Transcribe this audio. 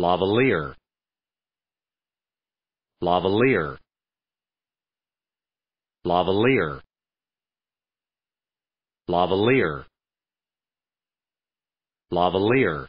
Lavalier. Lavalier. Lavalier. Lavalier. Lavalier.